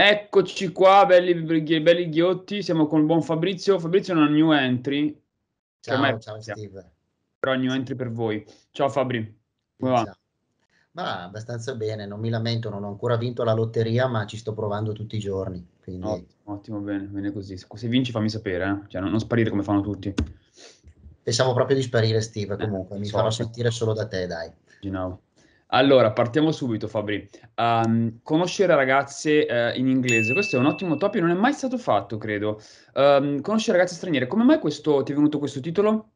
Eccoci qua, belli, belli ghiotti, siamo con il buon Fabrizio. Fabrizio è una new entry. Cioè, ciao, me, ciao Steve. Però new entry per voi. Ciao Fabri, come va? Ma abbastanza bene, non mi lamento, non ho ancora vinto la lotteria, ma ci sto provando tutti i giorni. Quindi... Ottimo, ottimo, bene, bene così. Se vinci fammi sapere, eh? cioè, non, non sparire come fanno tutti. Pensavo proprio di sparire Steve, eh, comunque, eh, mi so, farò sentire solo da te, dai. Immaginavo. Allora, partiamo subito, Fabri. Um, conoscere ragazze uh, in inglese, questo è un ottimo topic, non è mai stato fatto, credo. Um, conoscere ragazze straniere, come mai questo, ti è venuto questo titolo?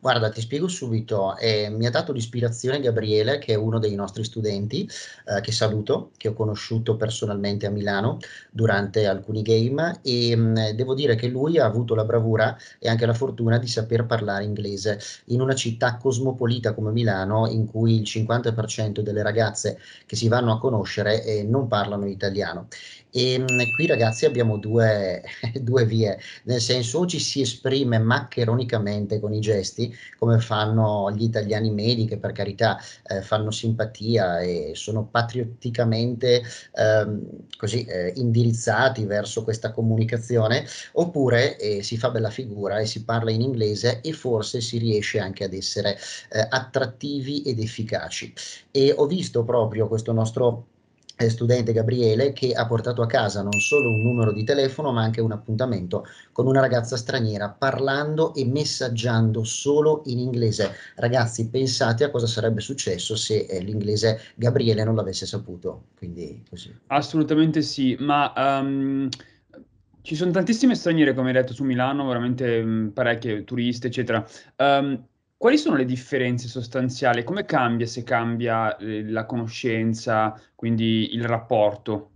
Guarda, ti spiego subito. Eh, mi ha dato l'ispirazione Gabriele, che è uno dei nostri studenti, eh, che saluto, che ho conosciuto personalmente a Milano durante alcuni game e mh, mm, devo dire che lui ha avuto la bravura e anche la fortuna di saper parlare inglese in una città cosmopolita come Milano, in cui il 50% delle ragazze che si vanno a conoscere eh, non parlano italiano. E ehm, qui ragazzi abbiamo due, due vie, nel senso o ci si esprime maccheronicamente con i gesti, come fanno gli italiani medi che per carità eh, fanno simpatia e sono patriotticamente eh, così, eh, indirizzati verso questa comunicazione, oppure eh, si fa bella figura e si parla in inglese e forse si riesce anche ad essere eh, attrattivi ed efficaci. E ho visto proprio questo nostro eh, studente Gabriele che ha portato a casa non solo un numero di telefono ma anche un appuntamento con una ragazza straniera parlando e messaggiando solo in inglese. Ragazzi pensate a cosa sarebbe successo se eh, l'inglese Gabriele non l'avesse saputo, quindi così. Assolutamente sì, ma um, ci sono tantissime straniere come hai detto su Milano, veramente mh, mm, parecchie turiste eccetera. Um, quali sono le differenze sostanziali? Come cambia se cambia eh, la conoscenza, quindi il rapporto?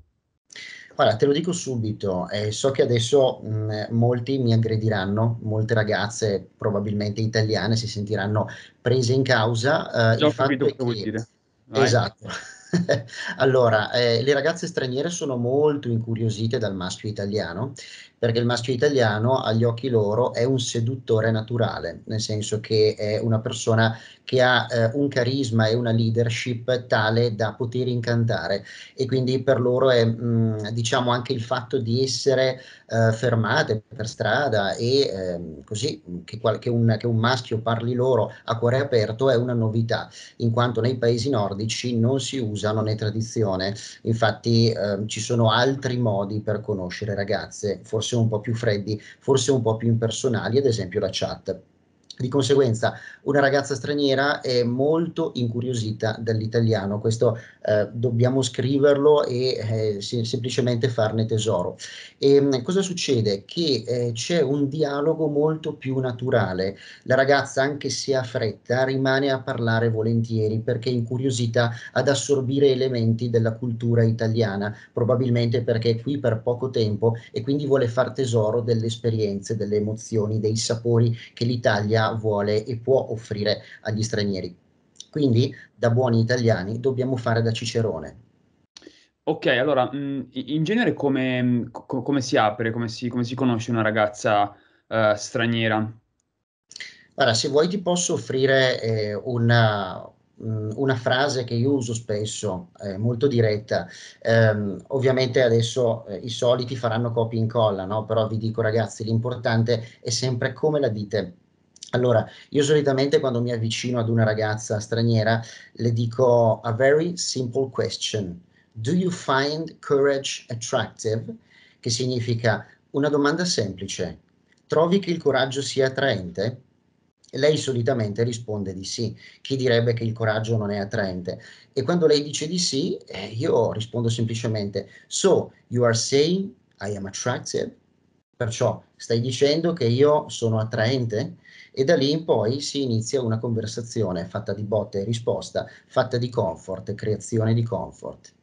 Guarda, te lo dico subito, eh, so che adesso mh, mm, molti mi aggrediranno, molte ragazze probabilmente italiane si sentiranno prese in causa. Eh, Già ho capito che... vuol dire. Esatto. allora, eh, le ragazze straniere sono molto incuriosite dal maschio italiano perché il maschio italiano agli occhi loro è un seduttore naturale, nel senso che è una persona che ha eh, un carisma e una leadership tale da poter incantare e quindi per loro è mh, mm, diciamo anche il fatto di essere eh, fermate per strada e eh, così che, che, un, che, un, maschio parli loro a cuore aperto è una novità, in quanto nei paesi nordici non si usano né tradizione, infatti ehm, ci sono altri modi per conoscere ragazze, forse forse un po' più freddi, forse un po' più impersonali, ad esempio la chat. Di conseguenza una ragazza straniera è molto incuriosita dall'italiano, questo eh, dobbiamo scriverlo e eh, semplicemente farne tesoro. E, ehm, cosa succede? Che eh, c'è un dialogo molto più naturale, la ragazza anche se ha fretta rimane a parlare volentieri perché è incuriosita ad assorbire elementi della cultura italiana, probabilmente perché è qui per poco tempo e quindi vuole far tesoro delle esperienze, delle emozioni, dei sapori che l'Italia ha vuole e può offrire agli stranieri. Quindi da buoni italiani dobbiamo fare da Cicerone, Ok, allora, mm, in genere come, mm, come si apre, come si, come si, conosce una ragazza uh, straniera? Allora, se vuoi ti posso offrire eh, una, mm, una, frase che io uso spesso, eh, molto diretta. Eh, ovviamente adesso eh, i soliti faranno copia e incolla, no? però vi dico ragazzi, l'importante è sempre come la dite allora, io solitamente quando mi avvicino ad una ragazza straniera le dico a very simple question. Do you find courage attractive? Che significa una domanda semplice. Trovi che il coraggio sia attraente? Lei solitamente risponde di sì. Chi direbbe che il coraggio non è attraente? E quando lei dice di sì, eh, io rispondo semplicemente: So, you are saying I am attractive? Perciò stai dicendo che io sono attraente? e da lì in poi si inizia una conversazione fatta di botte e risposta, fatta di comfort, creazione di comfort.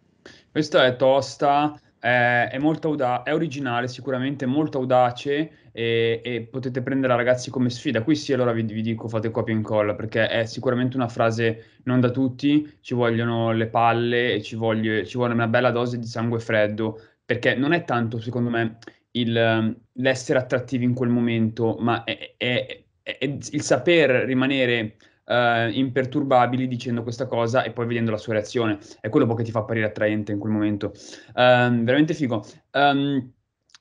Questa è tosta, eh, è, molto auda- è originale, sicuramente molto audace e, e, potete prendere ragazzi come sfida. Qui sì, allora vi, vi dico fate copia e incolla perché è sicuramente una frase non da tutti, ci vogliono le palle e ci, voglio, ci vuole una bella dose di sangue freddo perché non è tanto, secondo me, il, l'essere attrattivi in quel momento, ma è, è è, il saper rimanere Uh, imperturbabili dicendo questa cosa e poi vedendo la sua reazione. È quello che ti fa apparire attraente in quel momento. Um, veramente figo. Um,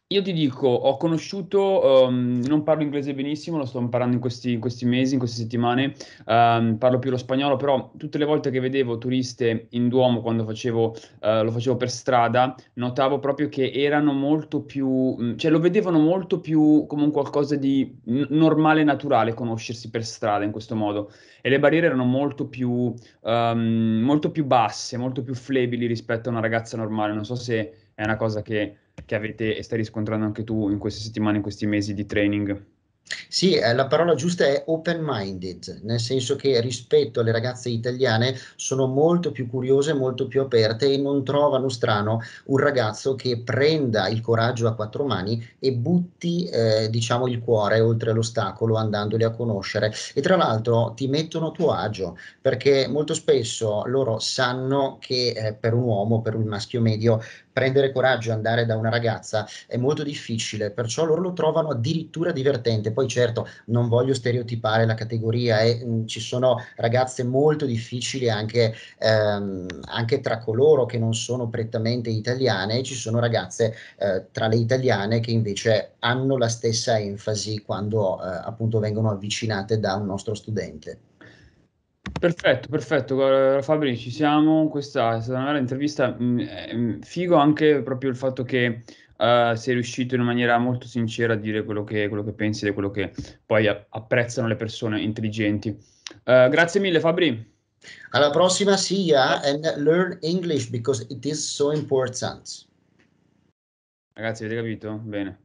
io ti dico, ho conosciuto, um, non parlo inglese benissimo, lo sto imparando in questi, in questi mesi, in queste settimane, um, parlo più lo spagnolo, però tutte le volte che vedevo turiste in Duomo quando facevo, uh, lo facevo per strada, notavo proprio che erano molto più, mm, cioè lo vedevano molto più come un qualcosa di n- normale, naturale conoscersi per strada in questo modo e le barriere erano molto più, um, molto più basse, molto più flebili rispetto a una ragazza normale, non so se è una cosa che che avete e stai riscontrando anche tu in queste settimane, in questi mesi di training? Sì, eh, la parola giusta è open-minded, nel senso che rispetto alle ragazze italiane sono molto più curiose, molto più aperte e non trovano strano un ragazzo che prenda il coraggio a quattro mani e butti eh, diciamo il cuore oltre l'ostacolo andandoli a conoscere e tra l'altro ti mettono a tuo agio perché molto spesso loro sanno che eh, per un uomo, per un maschio medio prendere coraggio e andare da una ragazza è molto difficile, perciò loro lo trovano addirittura divertente, poi c'è certo non voglio stereotipare la categoria e mh, mm, ci sono ragazze molto difficili anche, ehm, anche, tra coloro che non sono prettamente italiane e ci sono ragazze eh, tra le italiane che invece hanno la stessa enfasi quando eh, appunto vengono avvicinate da un nostro studente. Perfetto, perfetto, Fabri, ci siamo. Questa è stata una bella intervista. Mm, mm, figo anche proprio il fatto che eh, sei riuscito in maniera molto sincera a dire quello che, quello che pensi e quello che poi apprezzano le persone intelligenti. Uh, grazie mille Fabri. Alla prossima, see ya and learn English because it is so important. Ragazzi, avete capito? Bene.